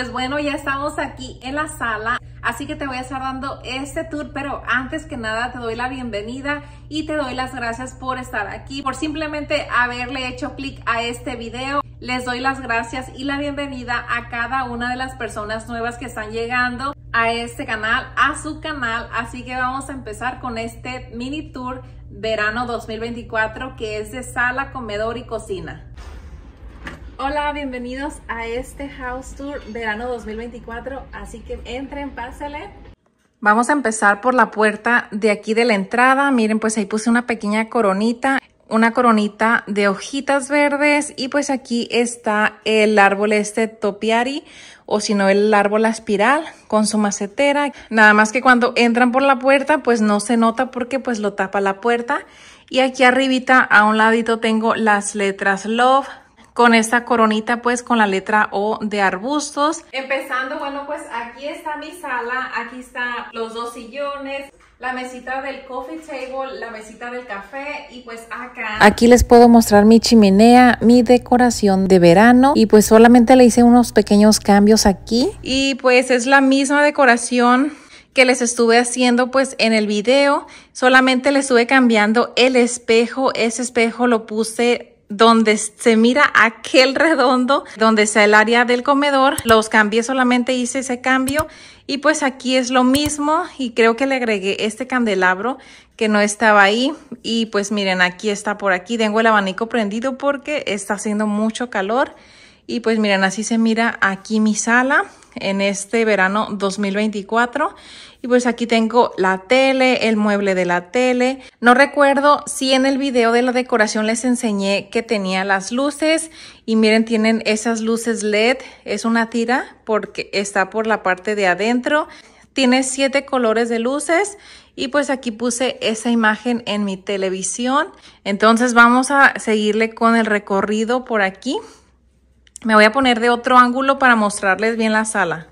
pues bueno, ya estamos aquí en la sala, así que te voy a estar dando este tour, pero antes que nada te doy la bienvenida y te doy las gracias por estar aquí, por simplemente haberle hecho clic a este video. Les doy las gracias y la bienvenida a cada una de las personas nuevas que están llegando a este canal, a su canal, así que vamos a empezar con este mini tour verano 2024 que es de sala, comedor y cocina. Hola, bienvenidos a este House Tour verano 2024, así que entren, pásenle. Vamos a empezar por la puerta de aquí de la entrada. Miren, pues ahí puse una pequeña coronita, una coronita de hojitas verdes y pues aquí está el árbol este topiari o si no el árbol espiral con su macetera. Nada más que cuando entran por la puerta pues no se nota porque pues lo tapa la puerta. Y aquí arribita a un ladito tengo las letras Love, con esta coronita pues con la letra O de arbustos. Empezando, bueno pues aquí está mi sala, aquí están los dos sillones, la mesita del coffee table, la mesita del café y pues acá. Aquí les puedo mostrar mi chimenea, mi decoración de verano y pues solamente le hice unos pequeños cambios aquí. Y pues es la misma decoración que les estuve haciendo pues en el video solamente le estuve cambiando el espejo ese espejo lo puse donde se mira aquel redondo, donde está el área del comedor. Los cambié, solamente hice ese cambio. Y pues aquí es lo mismo y creo que le agregué este candelabro que no estaba ahí. Y pues miren, aquí está por aquí. Tengo el abanico prendido porque está haciendo mucho calor. Y pues miren, así se mira aquí mi sala en este verano 2024. Y pues aquí tengo la tele, el mueble de la tele. No recuerdo si en el video de la decoración les enseñé que tenía las luces. Y miren, tienen esas luces LED. Es una tira porque está por la parte de adentro. Tiene siete colores de luces y pues aquí puse esa imagen en mi televisión. Entonces vamos a seguirle con el recorrido por aquí. Me voy a poner de otro ángulo para mostrarles bien la sala.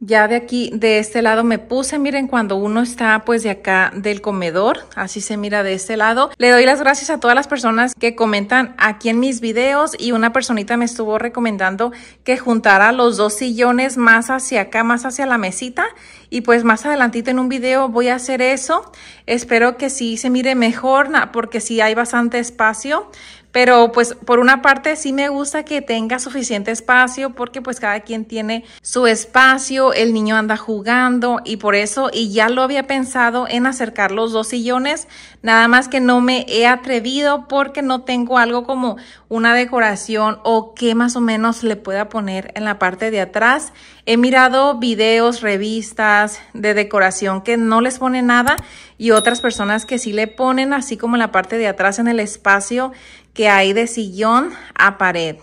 Ya de aquí, de este lado me puse, miren cuando uno está pues de acá del comedor, así se mira de este lado. Le doy las gracias a todas las personas que comentan aquí en mis videos y una personita me estuvo recomendando que juntara los dos sillones más hacia acá, más hacia la mesita y pues más adelantito en un video voy a hacer eso. Espero que sí se mire mejor porque sí hay bastante espacio. Pero pues por una parte sí me gusta que tenga suficiente espacio porque pues cada quien tiene su espacio, el niño anda jugando y por eso y ya lo había pensado en acercar los dos sillones, nada más que no me he atrevido porque no tengo algo como una decoración o que más o menos le pueda poner en la parte de atrás. He mirado videos, revistas, de decoración que no les pone nada y otras personas que sí le ponen así como en la parte de atrás en el espacio que hay de sillón a pared.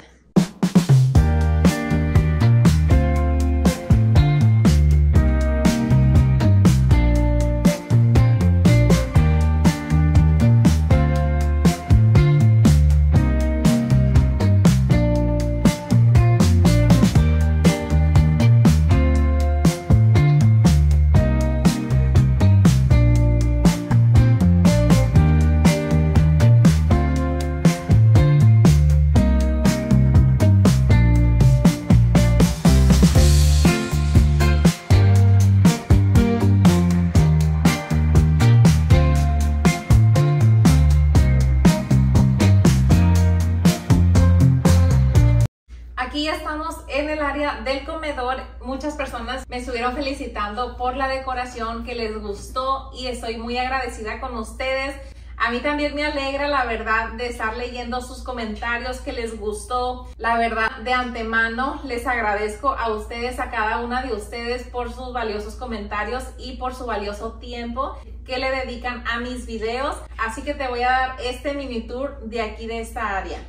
del comedor muchas personas me estuvieron felicitando por la decoración que les gustó y estoy muy agradecida con ustedes. A mí también me alegra la verdad de estar leyendo sus comentarios que les gustó. La verdad de antemano les agradezco a ustedes, a cada una de ustedes por sus valiosos comentarios y por su valioso tiempo que le dedican a mis videos. Así que te voy a dar este mini tour de aquí de esta área.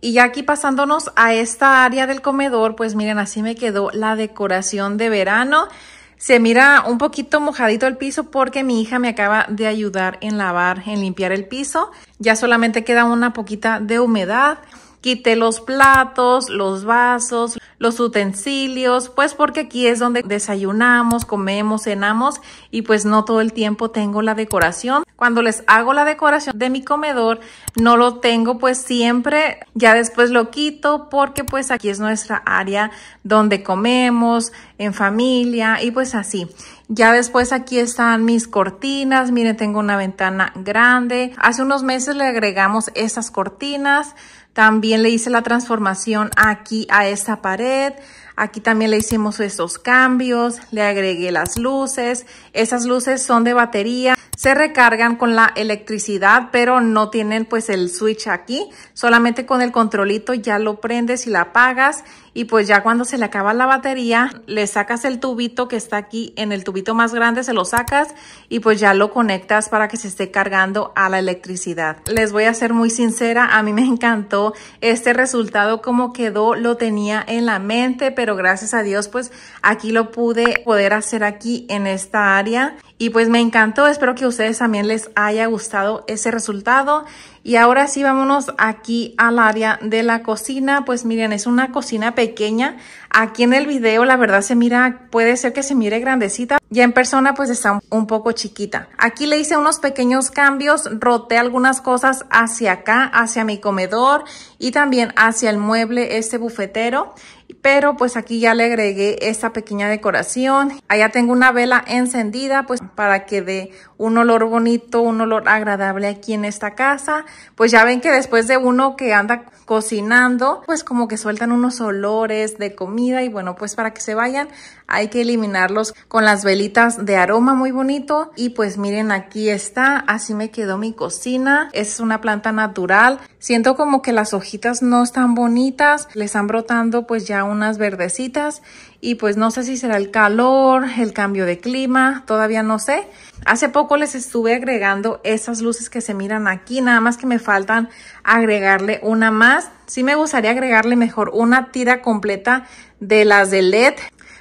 Y ya aquí pasándonos a esta área del comedor, pues miren, así me quedó la decoración de verano. Se mira un poquito mojadito el piso porque mi hija me acaba de ayudar en lavar, en limpiar el piso. Ya solamente queda una poquita de humedad. Quité los platos, los vasos, los utensilios, pues porque aquí es donde desayunamos, comemos, cenamos y pues no todo el tiempo tengo la decoración. Cuando les hago la decoración de mi comedor, no lo tengo pues siempre, ya después lo quito porque pues aquí es nuestra área donde comemos, en familia y pues así. Ya después aquí están mis cortinas, miren tengo una ventana grande. Hace unos meses le agregamos esas cortinas, también le hice la transformación aquí a esta pared, Aquí también le hicimos esos cambios, le agregué las luces. Esas luces son de batería, se recargan con la electricidad, pero no tienen pues el switch aquí. Solamente con el controlito ya lo prendes y la apagas y pues ya cuando se le acaba la batería, le sacas el tubito que está aquí en el tubito más grande, se lo sacas y pues ya lo conectas para que se esté cargando a la electricidad. Les voy a ser muy sincera, a mí me encantó este resultado como quedó, lo tenía en la mente, pero gracias a Dios pues aquí lo pude poder hacer aquí en esta área y pues me encantó, espero que a ustedes también les haya gustado ese resultado y ahora sí vámonos aquí al área de la cocina, pues miren es una cocina pequeña, aquí en el video la verdad se mira, puede ser que se mire grandecita, ya en persona pues está un poco chiquita. Aquí le hice unos pequeños cambios, roté algunas cosas hacia acá, hacia mi comedor y también hacia el mueble este bufetero pero pues aquí ya le agregué esta pequeña decoración. Allá tengo una vela encendida pues para que dé un olor bonito, un olor agradable aquí en esta casa. Pues ya ven que después de uno que anda cocinando, pues como que sueltan unos olores de comida y bueno, pues para que se vayan hay que eliminarlos con las velitas de aroma muy bonito. Y pues miren, aquí está, así me quedó mi cocina. Es una planta natural. Siento como que las hojitas no están bonitas, les están brotando pues ya unas verdecitas y pues no sé si será el calor, el cambio de clima, todavía no sé. Hace poco les estuve agregando esas luces que se miran aquí, nada más que me faltan agregarle una más. si me gustaría agregarle mejor una tira completa de las de LED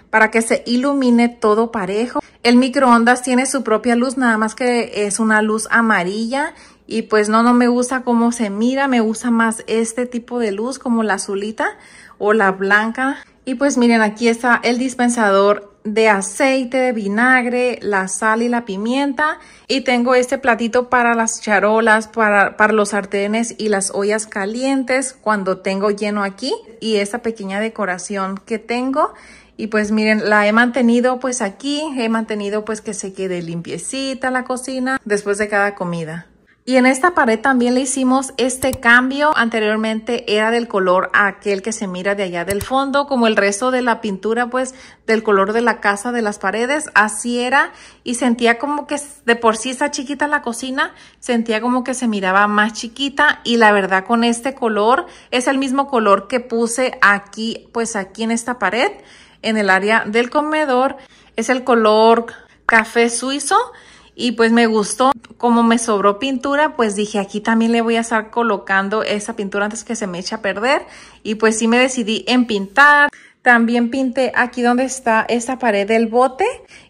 para que se ilumine todo parejo. El microondas tiene su propia luz, nada más que es una luz amarilla y pues no, no me gusta cómo se mira, me gusta más este tipo de luz como la azulita o la blanca. Y pues miren, aquí está el dispensador de aceite, de vinagre, la sal y la pimienta. Y tengo este platito para las charolas, para, para los sartenes y las ollas calientes cuando tengo lleno aquí. Y esta pequeña decoración que tengo. Y pues miren, la he mantenido pues aquí, he mantenido pues que se quede limpiecita la cocina después de cada comida. Y en esta pared también le hicimos este cambio. Anteriormente era del color aquel que se mira de allá del fondo, como el resto de la pintura, pues del color de la casa de las paredes. Así era y sentía como que de por sí está chiquita la cocina, sentía como que se miraba más chiquita. Y la verdad con este color es el mismo color que puse aquí, pues aquí en esta pared, en el área del comedor. Es el color café suizo y pues me gustó. Como me sobró pintura, pues dije aquí también le voy a estar colocando esa pintura antes que se me eche a perder y pues sí me decidí en pintar. También pinté aquí donde está esta pared del bote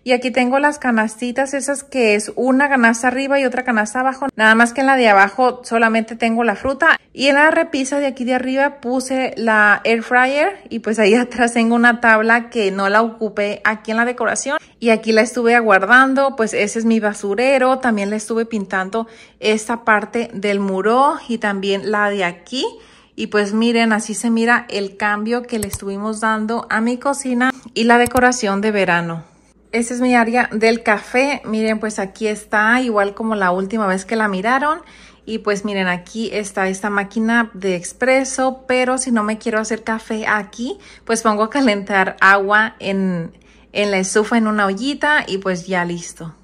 y aquí tengo las canastitas esas que es una canasta arriba y otra canasta abajo. Nada más que en la de abajo solamente tengo la fruta y en la repisa de aquí de arriba puse la air fryer y pues ahí atrás tengo una tabla que no la ocupé aquí en la decoración y aquí la estuve aguardando, pues ese es mi basurero. También le estuve pintando esta parte del muro y también la de aquí. Y pues miren, así se mira el cambio que le estuvimos dando a mi cocina y la decoración de verano. Esta es mi área del café. Miren, pues aquí está, igual como la última vez que la miraron. Y pues miren, aquí está esta máquina de expreso, pero si no me quiero hacer café aquí, pues pongo a calentar agua en, en la estufa en una ollita y pues ya listo.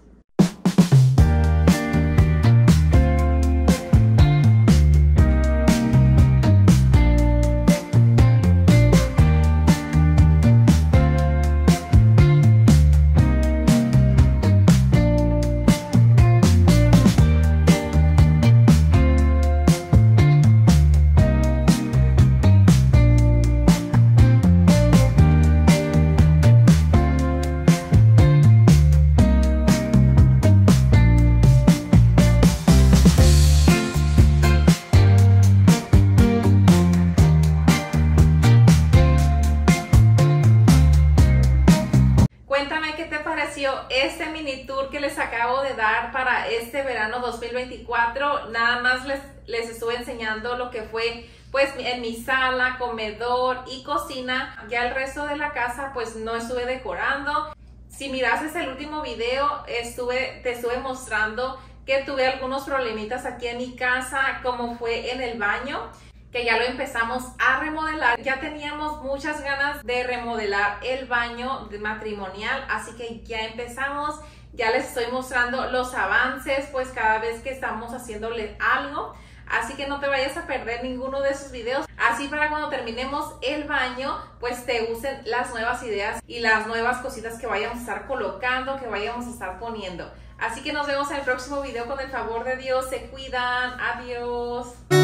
este mini tour que les acabo de dar para este verano 2024. Nada más les, les estuve enseñando lo que fue pues en mi sala, comedor y cocina. Ya el resto de la casa pues no estuve decorando. Si miras el último video, estuve, te estuve mostrando que tuve algunos problemitas aquí en mi casa, como fue en el baño que ya lo empezamos a remodelar. Ya teníamos muchas ganas de remodelar el baño matrimonial, así que ya empezamos. Ya les estoy mostrando los avances, pues cada vez que estamos haciéndole algo. Así que no te vayas a perder ninguno de esos videos. Así para cuando terminemos el baño, pues te usen las nuevas ideas y las nuevas cositas que vayamos a estar colocando, que vayamos a estar poniendo. Así que nos vemos en el próximo video con el favor de Dios. Se cuidan. Adiós.